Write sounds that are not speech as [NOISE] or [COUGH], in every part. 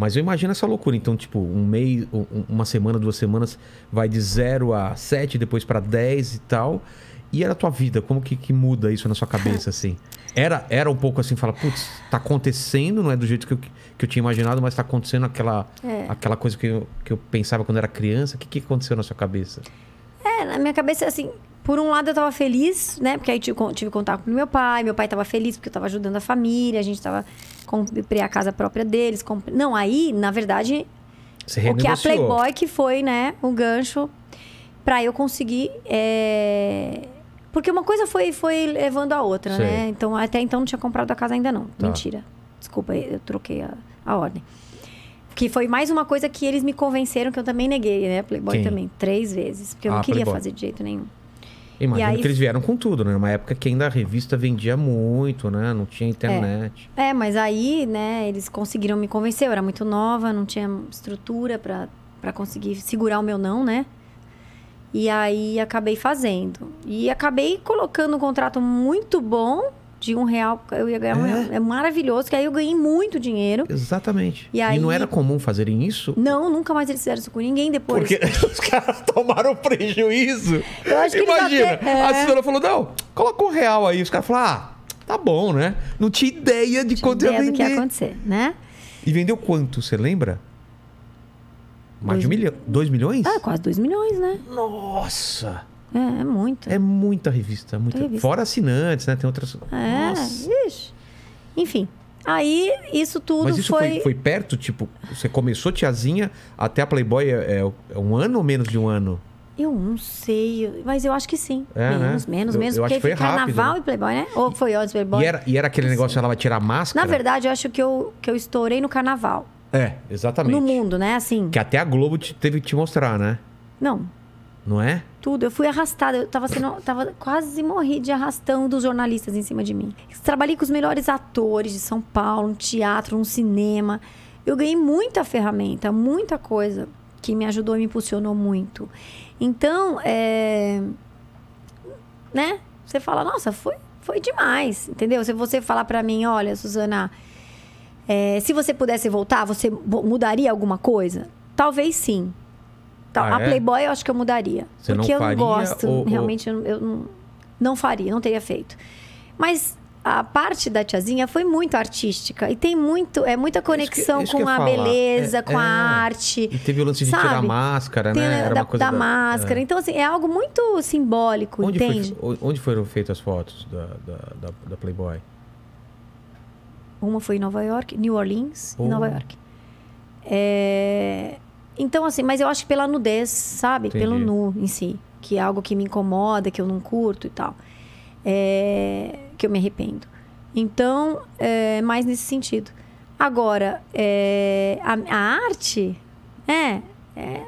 Mas eu imagino essa loucura. Então, tipo, um mês, uma semana, duas semanas, vai de 0 a 7, depois para 10 e tal. E era a tua vida? Como que, que muda isso na sua cabeça, [LAUGHS] assim? Era, era um pouco assim, fala, putz, tá acontecendo, não é do jeito que eu, que eu tinha imaginado, mas tá acontecendo aquela, é. aquela coisa que eu, que eu pensava quando era criança. O que, que aconteceu na sua cabeça? É, na minha cabeça, assim, por um lado eu tava feliz, né? Porque aí tive, tive contato com meu pai, meu pai tava feliz porque eu tava ajudando a família, a gente tava comprei a casa própria deles, compre... não, aí, na verdade, o que a Playboy que foi, né, o gancho para eu conseguir é... porque uma coisa foi foi levando a outra, né? Então, até então não tinha comprado a casa ainda não. Tá. Mentira. Desculpa, eu troquei a, a ordem. Que foi mais uma coisa que eles me convenceram que eu também neguei, né? Playboy Sim. também, três vezes. Porque eu ah, não queria Playboy. fazer de jeito nenhum. Imagina aí... que eles vieram com tudo, né? Uma época que ainda a revista vendia muito, né? Não tinha internet. É, é mas aí, né, eles conseguiram me convencer. Eu era muito nova, não tinha estrutura para conseguir segurar o meu não, né? E aí acabei fazendo. E acabei colocando um contrato muito bom de um real, eu ia ganhar é. um real. É maravilhoso, que aí eu ganhei muito dinheiro. Exatamente. E, aí... e não era comum fazerem isso? Não, nunca mais eles fizeram isso com ninguém depois. Porque [LAUGHS] os caras tomaram prejuízo. Eu acho que Imagina, até... é. a senhora falou, não, coloca um real aí. Os caras falaram, ah, tá bom, né? Não tinha ideia de quanto ia vender. que ia acontecer, né? E vendeu quanto, você lembra? Mais dois... de um milhão. Dois milhões? Ah, quase dois milhões, né? Nossa! É, é muito. É muita revista, muita. Revista. Fora assinantes, né? Tem outras. É, Nossa. Ixi. Enfim. Aí isso tudo Mas isso foi... foi... foi perto, tipo, você começou tiazinha até a Playboy é, é, é um ano ou menos de um ano? Eu não sei, mas eu acho que sim. É, né? menos, né? menos, eu, menos. Eu porque foi carnaval né? e Playboy, né? Ou foi antes Playboy. E era, e era aquele negócio, que ela vai tirar máscara? Na verdade, eu acho que eu, que eu estourei no carnaval. É, exatamente. No mundo, né? Assim. Que até a Globo te, teve que te mostrar, né? Não, não é? Tudo. Eu fui arrastada. Eu tava, sendo, tava quase morri de arrastão dos jornalistas em cima de mim. Trabalhei com os melhores atores de São Paulo, um teatro, um cinema. Eu ganhei muita ferramenta, muita coisa que me ajudou e me impulsionou muito. Então, é... né? Você fala, nossa, foi, foi demais, entendeu? Se você falar para mim, olha, Suzana, é, se você pudesse voltar, você mudaria alguma coisa? Talvez sim. Tá, ah, a é? Playboy eu acho que eu mudaria. Você porque eu não gosto. Ou, realmente ou... eu, não, não faria, não teria feito. Mas a parte da tiazinha foi muito artística e tem muito é muita é conexão é que, com a falar. beleza é, com é, a arte e teve o lance de sabe? tirar a máscara tem, né Era da, uma coisa da, da máscara é. então assim é algo muito simbólico onde entende foi, onde foram feitas as fotos da, da, da, Playboy uma foi em Nova York New Orleans oh. Nova York então, assim, mas eu acho que pela nudez, sabe? Entendi. Pelo nu em si. Que é algo que me incomoda, que eu não curto e tal. É, que eu me arrependo. Então, é mais nesse sentido. Agora, é, a, a, arte é, é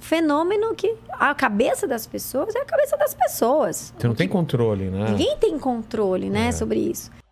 fenômeno que a cabeça das pessoas é a cabeça das pessoas. Você não tem controle, né? Ninguém tem controle, né, é. sobre isso.